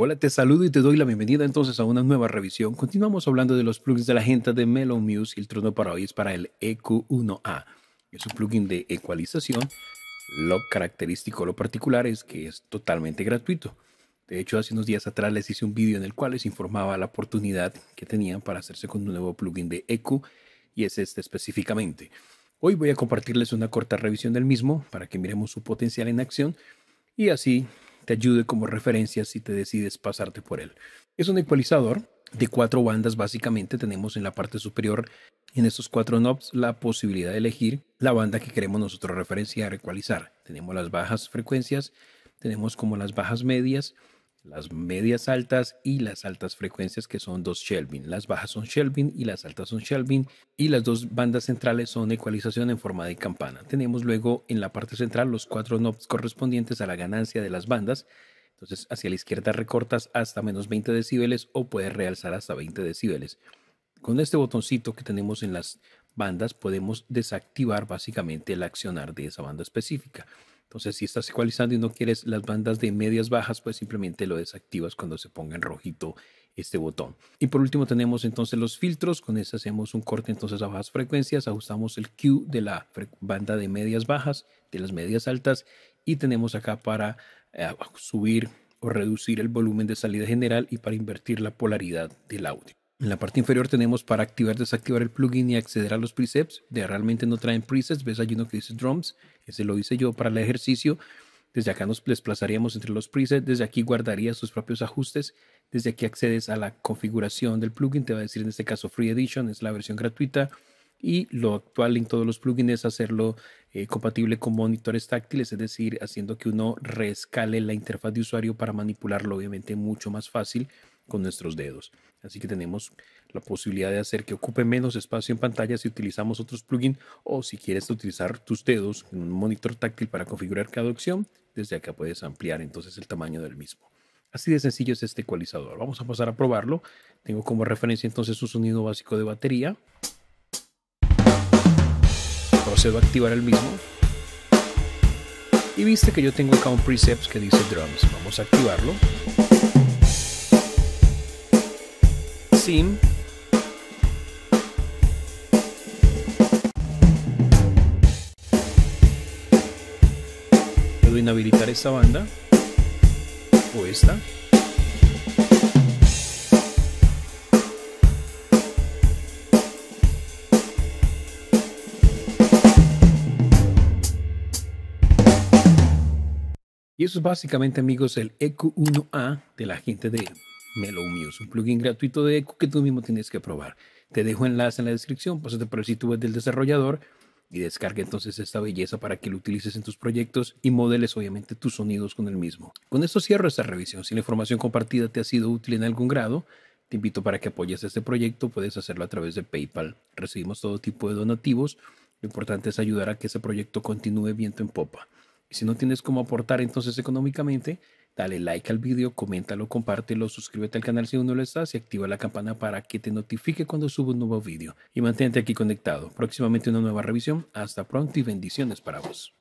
Hola, te saludo y te doy la bienvenida entonces a una nueva revisión. Continuamos hablando de los plugins de la gente de Melon Muse y el trono para hoy es para el EQ1A. Es un plugin de ecualización. Lo característico, lo particular es que es totalmente gratuito. De hecho, hace unos días atrás les hice un vídeo en el cual les informaba la oportunidad que tenían para hacerse con un nuevo plugin de EQ y es este específicamente. Hoy voy a compartirles una corta revisión del mismo para que miremos su potencial en acción y así te ayude como referencia si te decides pasarte por él. Es un ecualizador de cuatro bandas básicamente. Tenemos en la parte superior, en estos cuatro knobs, la posibilidad de elegir la banda que queremos nosotros referenciar, ecualizar. Tenemos las bajas frecuencias, tenemos como las bajas medias, las medias altas y las altas frecuencias que son dos shelving. Las bajas son shelving y las altas son shelving. y las dos bandas centrales son ecualización en forma de campana. Tenemos luego en la parte central los cuatro knobs correspondientes a la ganancia de las bandas. Entonces hacia la izquierda recortas hasta menos 20 decibeles o puedes realzar hasta 20 decibeles. Con este botoncito que tenemos en las bandas podemos desactivar básicamente el accionar de esa banda específica. Entonces, si estás ecualizando y no quieres las bandas de medias bajas, pues simplemente lo desactivas cuando se ponga en rojito este botón. Y por último tenemos entonces los filtros, con eso hacemos un corte entonces a bajas frecuencias, ajustamos el Q de la banda de medias bajas, de las medias altas y tenemos acá para eh, subir o reducir el volumen de salida general y para invertir la polaridad del audio. En la parte inferior tenemos para activar, desactivar el plugin y acceder a los presets. De realmente no traen presets, ves allí uno que dice drums, ese lo hice yo para el ejercicio. Desde acá nos desplazaríamos entre los presets, desde aquí guardaría sus propios ajustes, desde aquí accedes a la configuración del plugin, te va a decir en este caso Free Edition, es la versión gratuita. Y lo actual en todos los plugins es hacerlo eh, compatible con monitores táctiles, es decir, haciendo que uno reescale la interfaz de usuario para manipularlo obviamente mucho más fácil con nuestros dedos. Así que tenemos la posibilidad de hacer que ocupe menos espacio en pantalla si utilizamos otros plugins o si quieres utilizar tus dedos en un monitor táctil para configurar cada opción, desde acá puedes ampliar entonces el tamaño del mismo. Así de sencillo es este ecualizador. Vamos a pasar a probarlo. Tengo como referencia entonces su sonido básico de batería. Procedo a activar el mismo. Y viste que yo tengo acá un preset que dice drums. Vamos a activarlo. Puedo inhabilitar esta banda o esta. Y eso es básicamente, amigos, el EQ1A de la gente de Mellow un plugin gratuito de Echo que tú mismo tienes que probar. Te dejo enlace en la descripción, pásate por el sitio web del desarrollador y descarga entonces esta belleza para que lo utilices en tus proyectos y modeles obviamente tus sonidos con el mismo. Con esto cierro esta revisión. Si la información compartida te ha sido útil en algún grado, te invito para que apoyes este proyecto, puedes hacerlo a través de PayPal. Recibimos todo tipo de donativos. Lo importante es ayudar a que ese proyecto continúe viento en popa. Si no tienes cómo aportar entonces económicamente, dale like al video, coméntalo, compártelo, suscríbete al canal si aún no lo estás y activa la campana para que te notifique cuando subo un nuevo video. Y mantente aquí conectado. Próximamente una nueva revisión. Hasta pronto y bendiciones para vos.